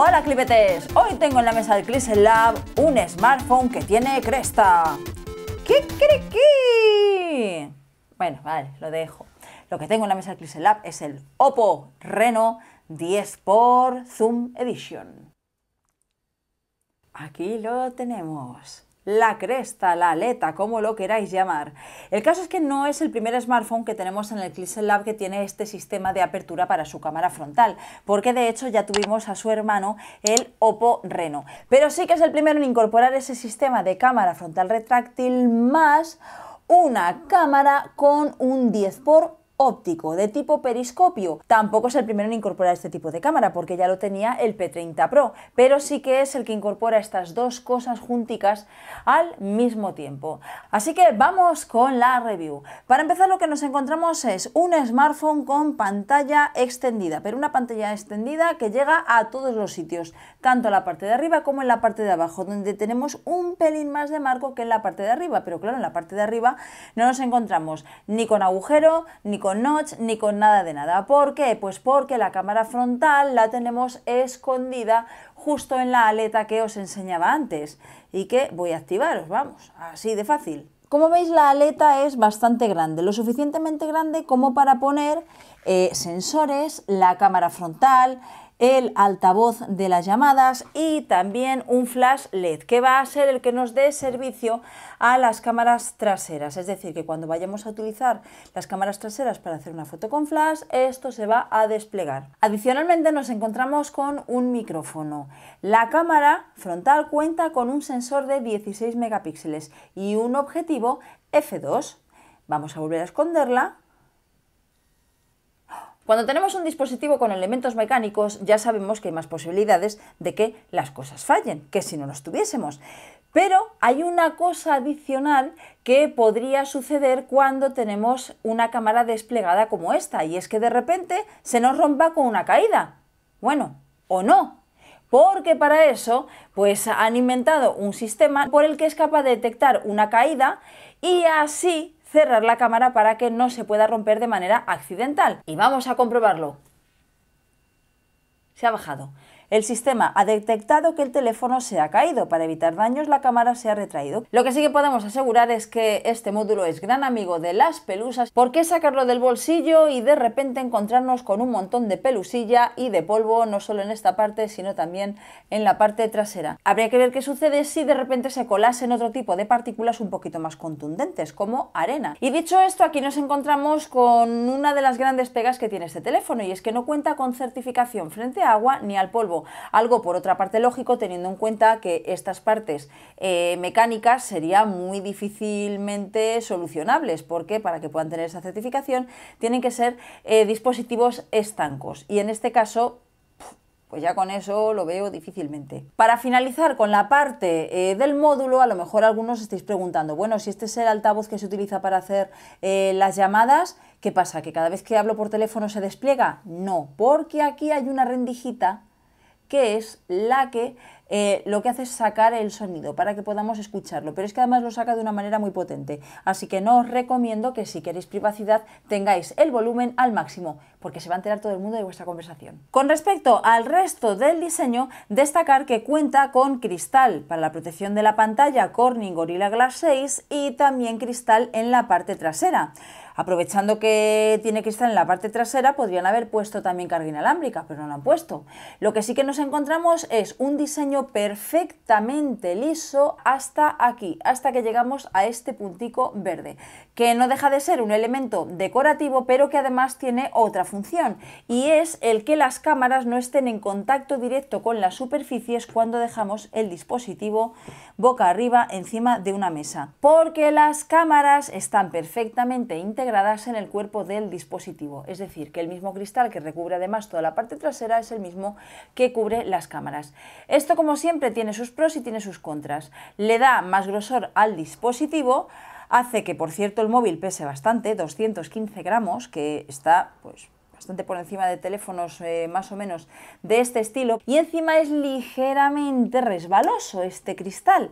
Hola clipetes, hoy tengo en la mesa del Cliselab Lab un smartphone que tiene cresta. ¡Kikiriki! Bueno, vale, lo dejo. Lo que tengo en la mesa del Cliselab Lab es el Oppo Reno 10 por Zoom Edition. Aquí lo tenemos la cresta, la aleta, como lo queráis llamar. El caso es que no es el primer smartphone que tenemos en el Clixel Lab que tiene este sistema de apertura para su cámara frontal, porque de hecho ya tuvimos a su hermano el Oppo Reno. Pero sí que es el primero en incorporar ese sistema de cámara frontal retráctil más una cámara con un 10 por óptico de tipo periscopio. Tampoco es el primero en incorporar este tipo de cámara porque ya lo tenía el P30 Pro, pero sí que es el que incorpora estas dos cosas junticas al mismo tiempo. Así que vamos con la review. Para empezar lo que nos encontramos es un smartphone con pantalla extendida, pero una pantalla extendida que llega a todos los sitios, tanto en la parte de arriba como en la parte de abajo, donde tenemos un pelín más de marco que en la parte de arriba, pero claro, en la parte de arriba no nos encontramos ni con agujero ni con ni con nada de nada. porque Pues porque la cámara frontal la tenemos escondida justo en la aleta que os enseñaba antes y que voy a activaros, vamos, así de fácil. Como veis la aleta es bastante grande, lo suficientemente grande como para poner eh, sensores, la cámara frontal, el altavoz de las llamadas y también un flash LED, que va a ser el que nos dé servicio a las cámaras traseras. Es decir, que cuando vayamos a utilizar las cámaras traseras para hacer una foto con flash, esto se va a desplegar. Adicionalmente nos encontramos con un micrófono. La cámara frontal cuenta con un sensor de 16 megapíxeles y un objetivo f2. Vamos a volver a esconderla cuando tenemos un dispositivo con elementos mecánicos ya sabemos que hay más posibilidades de que las cosas fallen que si no los tuviésemos. Pero hay una cosa adicional que podría suceder cuando tenemos una cámara desplegada como esta, y es que de repente se nos rompa con una caída. Bueno, o no, porque para eso pues han inventado un sistema por el que es capaz de detectar una caída y así cerrar la cámara para que no se pueda romper de manera accidental. Y vamos a comprobarlo. Se ha bajado. El sistema ha detectado que el teléfono se ha caído. Para evitar daños, la cámara se ha retraído. Lo que sí que podemos asegurar es que este módulo es gran amigo de las pelusas. ¿Por qué sacarlo del bolsillo y de repente encontrarnos con un montón de pelusilla y de polvo, no solo en esta parte, sino también en la parte trasera? Habría que ver qué sucede si de repente se colasen otro tipo de partículas un poquito más contundentes, como arena. Y dicho esto, aquí nos encontramos con una de las grandes pegas que tiene este teléfono, y es que no cuenta con certificación frente a agua ni al polvo algo. por otra parte, lógico, teniendo en cuenta que estas partes eh, mecánicas serían muy difícilmente solucionables, porque para que puedan tener esa certificación tienen que ser eh, dispositivos estancos. Y en este caso, pues ya con eso lo veo difícilmente. Para finalizar con la parte eh, del módulo, a lo mejor algunos estáis preguntando, bueno, si este es el altavoz que se utiliza para hacer las llamadas, ¿qué pasa? ¿Que cada vez que hablo por teléfono se despliega? No, porque aquí hay una rendijita que es la que eh, lo que hace es sacar el sonido para que podamos escucharlo, pero es que además lo saca de una manera muy potente. Así que no os recomiendo que si queréis privacidad tengáis el volumen al máximo, porque se va a enterar todo el mundo de vuestra conversación. Con respecto al resto del diseño, destacar que cuenta con cristal para la protección de la pantalla Corning Gorilla Glass 6 y también cristal en la parte trasera. Aprovechando que tiene que estar en la parte trasera, podrían haber puesto también carga inalámbrica, pero no la han puesto. Lo que sí que nos encontramos es un diseño perfectamente liso hasta aquí, hasta que llegamos a este puntico verde, que no deja de ser un elemento decorativo, pero que además tiene otra función, y es el que las cámaras no estén en contacto directo con las superficies cuando dejamos el dispositivo boca arriba encima de una mesa, porque las cámaras están perfectamente integradas en el cuerpo del dispositivo, es decir, que el mismo cristal que recubre además toda la parte trasera es el mismo que cubre las cámaras. Esto como siempre tiene sus pros y tiene sus contras, le da más grosor al dispositivo, hace que, por cierto, el móvil pese bastante, 215 gramos, que está pues, bastante por encima de teléfonos eh, más o menos de este estilo y encima es ligeramente resbaloso este cristal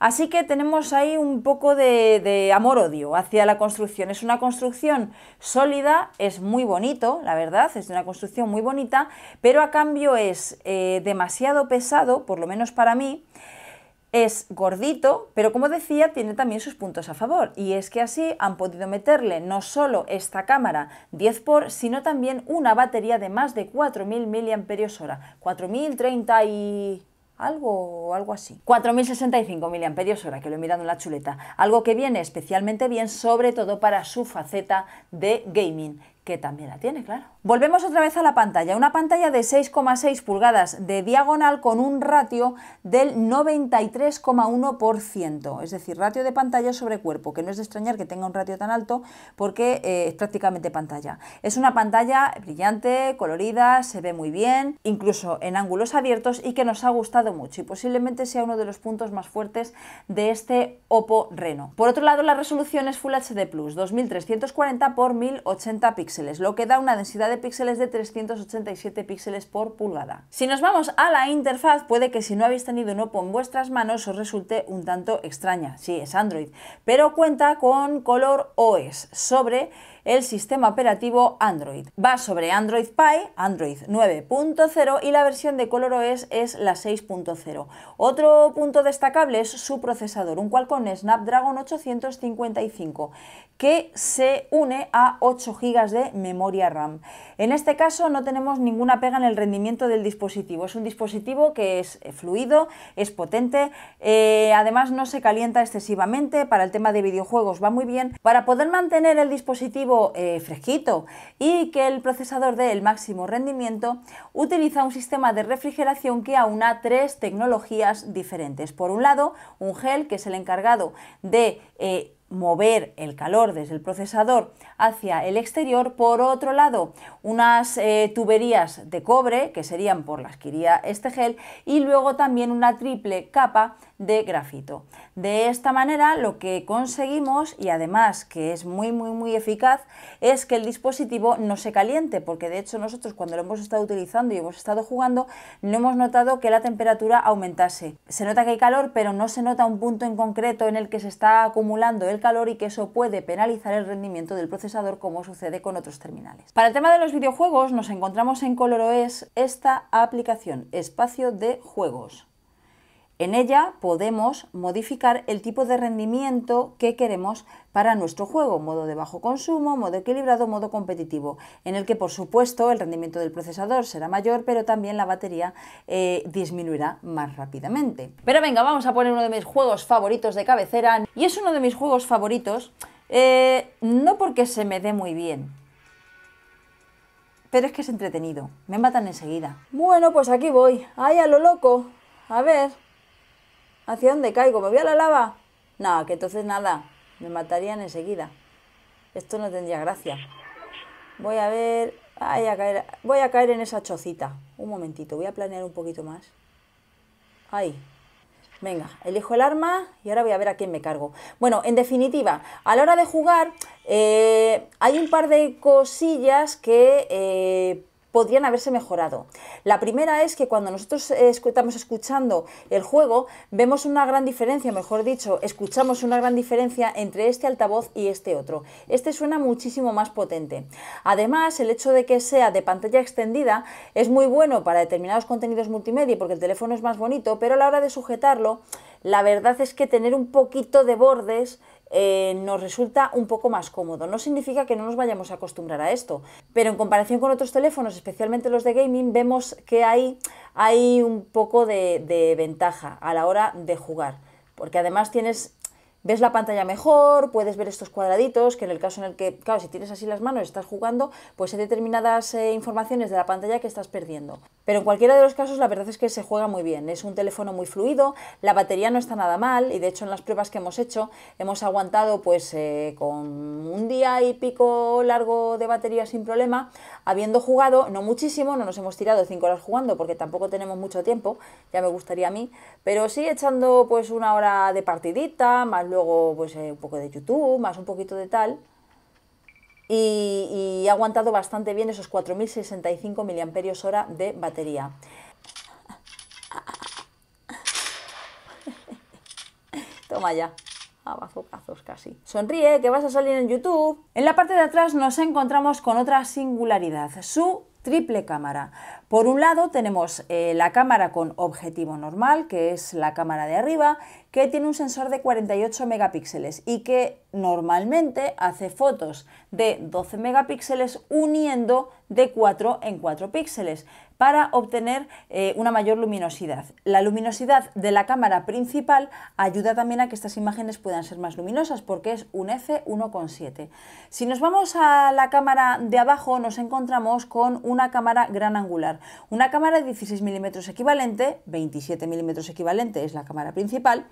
así que tenemos ahí un poco de, amor-odio hacia la construcción es una construcción sólida es muy bonito la verdad es una construcción muy bonita pero a cambio es eh, demasiado pesado por lo menos para mí es gordito, pero como decía, tiene también sus puntos a favor. Y es que así han podido meterle no solo esta cámara 10x, sino también una batería de más de 4.000 mAh. 4.030 y... Algo, algo así. 4065 mAh, que lo he mirado en la chuleta. Algo que viene especialmente bien, sobre todo para su faceta de gaming, que también la tiene, claro. Volvemos otra vez a la pantalla. Una pantalla de 6,6 pulgadas de diagonal con un ratio del 93,1%. Es decir, ratio de pantalla sobre cuerpo, que no es de extrañar que tenga un ratio tan alto porque eh, es prácticamente pantalla. Es una pantalla brillante, colorida, se ve muy bien, incluso en ángulos abiertos y que nos ha gustado mucho y posiblemente sea uno de los puntos más fuertes de este Oppo Reno. Por otro lado, la resolución es Full HD Plus, 2340 x 1080 píxeles lo que da una densidad de píxeles de 387 píxeles por pulgada. Si nos vamos a la interfaz, puede que si no habéis tenido un Oppo en vuestras manos os resulte un tanto extraña, sí, es Android, pero cuenta con Color OS e sobre el sistema operativo Android. Va sobre Android Pie, Android 9.0 y la versión de Color OS e es la 6.0. Otro punto destacable es su procesador, un Qualcomm Snapdragon 855, que se une a 8 GB de memoria RAM. En este caso no tenemos ninguna pega en el rendimiento del dispositivo. Es un dispositivo que es eh, fluido, es potente, eh, además no se calienta excesivamente. Para el tema de videojuegos va muy bien. Para poder mantener el dispositivo eh, fresquito y que el procesador dé el máximo rendimiento, utiliza un sistema de refrigeración que aúna tres tecnologías diferentes. Por un lado, un gel que es el encargado de mover el calor desde el procesador hacia el exterior. Por otro lado, unas eh, tuberías de cobre, que serían por las que iría este gel, y luego también una triple capa de grafito. De esta manera lo que conseguimos, y además que es muy muy muy eficaz, es que el dispositivo no se caliente, porque de hecho nosotros cuando lo hemos estado utilizando y hemos estado jugando, no hemos notado que la temperatura aumentase. Se nota que hay calor, pero no se nota un punto en concreto en el que se está acumulando el calor y que eso puede penalizar el rendimiento del procesador como sucede con otros terminales. Para el tema de los videojuegos nos encontramos en ColorOS esta aplicación, espacio de juegos. En ella podemos modificar el tipo de rendimiento que queremos para nuestro juego, modo de bajo consumo, modo equilibrado, modo competitivo, en el que por supuesto el rendimiento del procesador será mayor, pero también la batería eh, disminuirá más rápidamente. Pero venga, vamos a poner uno de mis juegos favoritos de cabecera, y es uno de mis juegos favoritos, eh, no porque se me dé muy bien, pero es que es entretenido, me matan enseguida. Bueno, pues aquí voy, ay a lo loco, a ver... ¿Hacia dónde caigo? ¿Me voy a la lava? No, que entonces nada, me matarían enseguida. Esto no tendría gracia. Voy a ver... voy a caer en esa chocita. Un momentito, voy a planear un poquito más. Ahí. Venga, elijo el arma y ahora voy a ver a quién me cargo. Bueno, en definitiva, a la hora de jugar eh, hay un par de cosillas que eh, podrían haberse mejorado. La primera es que cuando nosotros estamos escuchando el juego, vemos una gran diferencia, mejor dicho, escuchamos una gran diferencia entre este altavoz y este otro. Este suena muchísimo más potente. Además, el hecho de que sea de pantalla extendida es muy bueno para determinados contenidos multimedia porque el teléfono es más bonito, pero a la hora de sujetarlo, la verdad es que tener un poquito de bordes eh, nos resulta un poco más cómodo. No significa que no nos vayamos a acostumbrar a esto, pero en comparación con otros teléfonos, especialmente los de gaming, vemos que hay, hay un poco de ventaja a la hora de jugar, porque además tienes ves la pantalla mejor, puedes ver estos cuadraditos, que en el caso en el que, claro, si tienes así las manos y estás jugando, pues hay determinadas eh, informaciones de la pantalla que estás perdiendo. Pero en cualquiera de los casos la verdad es que se juega muy bien, es un teléfono muy fluido, la batería no está nada mal y de hecho en las pruebas que hemos hecho hemos aguantado pues eh, con un día y pico largo de batería sin problema, habiendo jugado, no muchísimo, no nos hemos tirado 5 horas jugando porque tampoco tenemos mucho tiempo, ya me gustaría a mí, pero sí echando pues una hora de partidita, más luego pues eh, un poco de YouTube, más un poquito de tal. Y, ha aguantado bastante bien esos 4.065 mAh de batería. Toma ya. abazo, ah, casi. Sonríe, que vas a salir en YouTube. En la parte de atrás nos encontramos con otra singularidad, su triple cámara. Por un lado tenemos eh, la cámara con objetivo normal, que es la cámara de arriba, que tiene un sensor de 48 megapíxeles y que normalmente hace fotos de 12 megapíxeles uniendo de 4 en 4 píxeles para obtener eh, una mayor luminosidad. La luminosidad de la cámara principal ayuda también a que estas imágenes puedan ser más luminosas porque es un f1.7. Si nos vamos a la cámara de abajo nos encontramos con una cámara gran angular, una cámara de 16 milímetros equivalente, 27 milímetros equivalente es la cámara principal,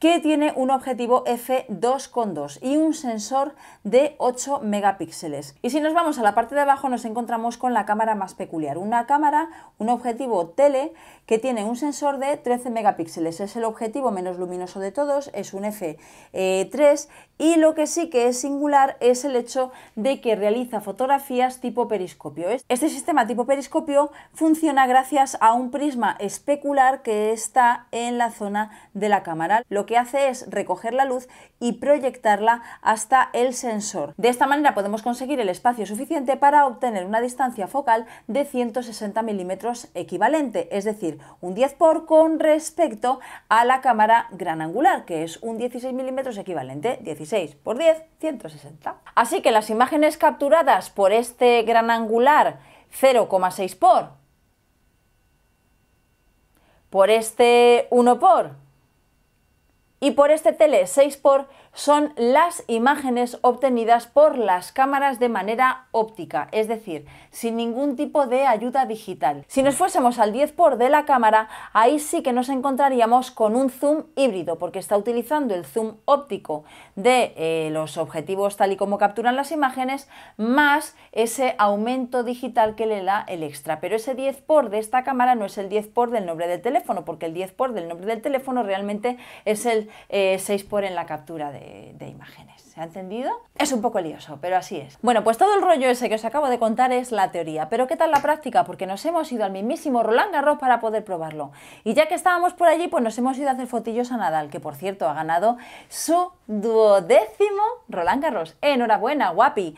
que tiene un objetivo f2.2 y un sensor de 8 megapíxeles. Y si nos vamos a la parte de abajo nos encontramos con la cámara más peculiar, una cámara, un objetivo tele que tiene un sensor de 13 megapíxeles. Es el objetivo menos luminoso de todos, es un F3 y lo que sí que es singular es el hecho de que realiza fotografías tipo periscopio. Este sistema tipo periscopio funciona gracias a un prisma especular que está en la zona de la cámara. Lo que hace es recoger la luz y proyectarla hasta el sensor. De esta manera podemos conseguir el espacio suficiente para obtener una distancia focal de 160 milímetros equivalente, es decir, un 10 por con respecto a la cámara gran angular, que es un 16 milímetros equivalente, 16 por 10, 160. Así que las imágenes capturadas por este gran angular 0,6 por, por este 1 por y por este tele 6 por son las imágenes obtenidas por las cámaras de manera óptica, es decir, sin ningún tipo de ayuda digital. Si nos fuésemos al 10 por de la cámara, ahí sí que nos encontraríamos con un zoom híbrido, porque está utilizando el zoom óptico de eh, los objetivos tal y como capturan las imágenes, más ese aumento digital que le da el extra. Pero ese 10 por de esta cámara no es el 10 por del nombre del teléfono, porque el 10 por del nombre del teléfono realmente es el 6 eh, por en la captura de de, imágenes. ¿Se ha entendido? Es un poco lioso, pero así es. Bueno, pues todo el rollo ese que os acabo de contar es la teoría, pero ¿qué tal la práctica? Porque nos hemos ido al mismísimo Roland Garros para poder probarlo. Y ya que estábamos por allí, pues nos hemos ido a hacer fotillos a Nadal, que por cierto ha ganado su duodécimo Roland Garros. Enhorabuena, guapi.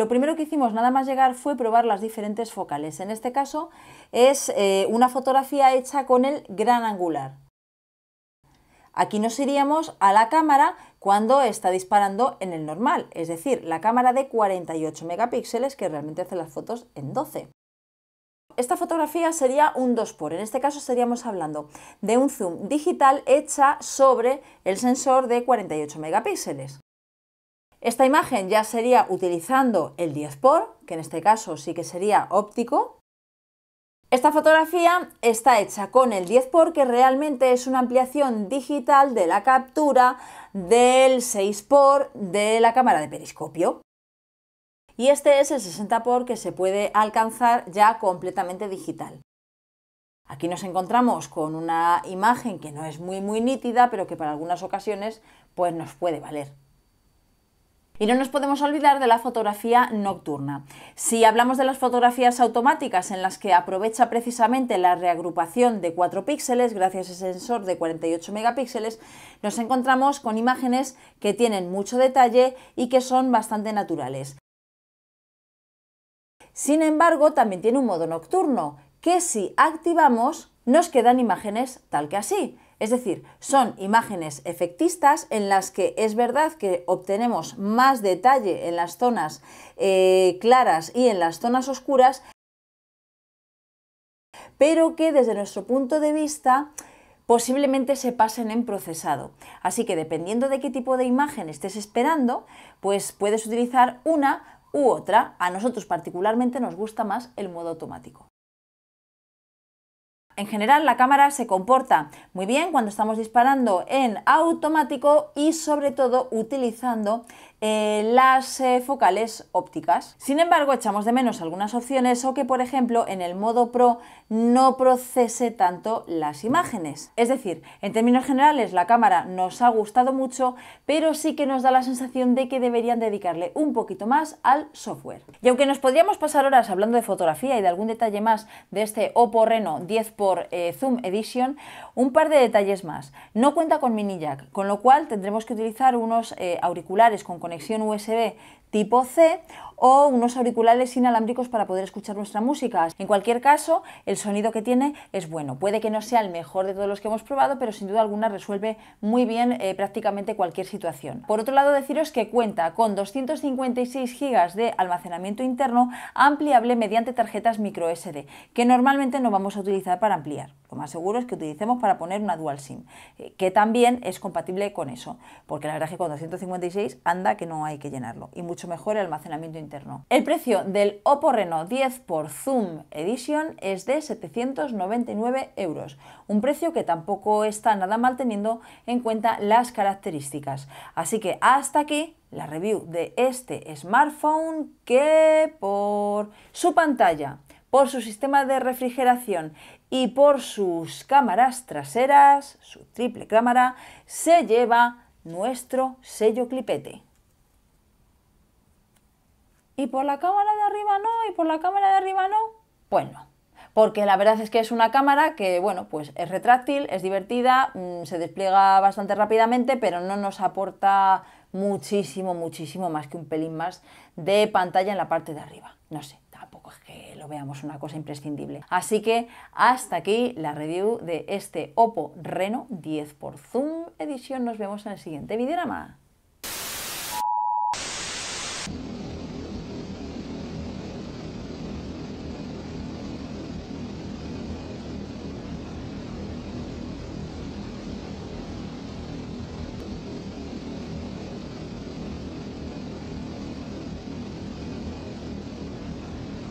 Lo primero que hicimos nada más llegar fue probar las diferentes focales. En este caso es eh, una fotografía hecha con el gran angular. Aquí nos iríamos a la cámara cuando está disparando en el normal, es decir, la cámara de 48 megapíxeles que realmente hace las fotos en 12. Esta fotografía sería un 2x, en este caso estaríamos hablando de un zoom digital hecha sobre el sensor de 48 megapíxeles. Esta imagen ya sería utilizando el 10 por, que en este caso sí que sería óptico. Esta fotografía está hecha con el 10 por, que realmente es una ampliación digital de la captura del 6 x de la cámara de periscopio. Y este es el 60 por que se puede alcanzar ya completamente digital. Aquí nos encontramos con una imagen que no es muy muy nítida, pero que para algunas ocasiones pues nos puede valer. Y no nos podemos olvidar de la fotografía nocturna. Si hablamos de las fotografías automáticas en las que aprovecha precisamente la reagrupación de 4 píxeles gracias a ese sensor de 48 megapíxeles, nos encontramos con imágenes que tienen mucho detalle y que son bastante naturales. Sin embargo, también tiene un modo nocturno, que si activamos nos quedan imágenes tal que así, es decir, son imágenes efectistas en las que es verdad que obtenemos más detalle en las zonas eh, claras y en las zonas oscuras, pero que desde nuestro punto de vista posiblemente se pasen en procesado. Así que dependiendo de qué tipo de imagen estés esperando, pues puedes utilizar una u otra. A nosotros particularmente nos gusta más el modo automático. En general la cámara se comporta muy bien cuando estamos disparando en automático y sobre todo utilizando eh, las eh, focales ópticas. Sin embargo, echamos de menos algunas opciones o que, por ejemplo, en el modo Pro no procese tanto las imágenes. Es decir, en términos generales la cámara nos ha gustado mucho, pero sí que nos da la sensación de que deberían dedicarle un poquito más al software. Y aunque nos podríamos pasar horas hablando de fotografía y de algún detalle más de este Oppo Reno 10x eh, Zoom Edition, un par de detalles más. No cuenta con mini jack, con lo cual tendremos que utilizar unos auriculares con conexión USB tipo C o unos auriculares inalámbricos para poder escuchar nuestra música. En cualquier caso, el sonido que tiene es bueno. Puede que no sea el mejor de todos los que hemos probado, pero sin duda alguna resuelve muy bien eh, prácticamente cualquier situación. Por otro lado, deciros que cuenta con 256 GB de almacenamiento interno ampliable mediante tarjetas micro SD, que normalmente no vamos a utilizar para ampliar. Lo más seguro es que utilicemos para poner una dual SIM, eh, que también es compatible con eso, porque la verdad es que con 256 anda que no hay que llenarlo. Y su mejor el almacenamiento interno. El precio del Oppo Reno 10 por Zoom Edition es de 799 euros, un precio que tampoco está nada mal teniendo en cuenta las características. Así que hasta aquí la review de este smartphone que por su pantalla, por su sistema de refrigeración y por sus cámaras traseras, su triple cámara, se lleva nuestro sello clipete. ¿Y por la cámara de arriba no? ¿Y por la cámara de arriba no? Pues no. Porque la verdad es que es una cámara que, bueno, pues es retráctil, es divertida, mm, se despliega bastante rápidamente, pero no nos aporta muchísimo, muchísimo más que un pelín más de pantalla en la parte de arriba. No sé, tampoco es que lo veamos una cosa imprescindible. Así que hasta aquí la review de este Oppo Reno 10 por Zoom Edition. Nos vemos en el siguiente videorama.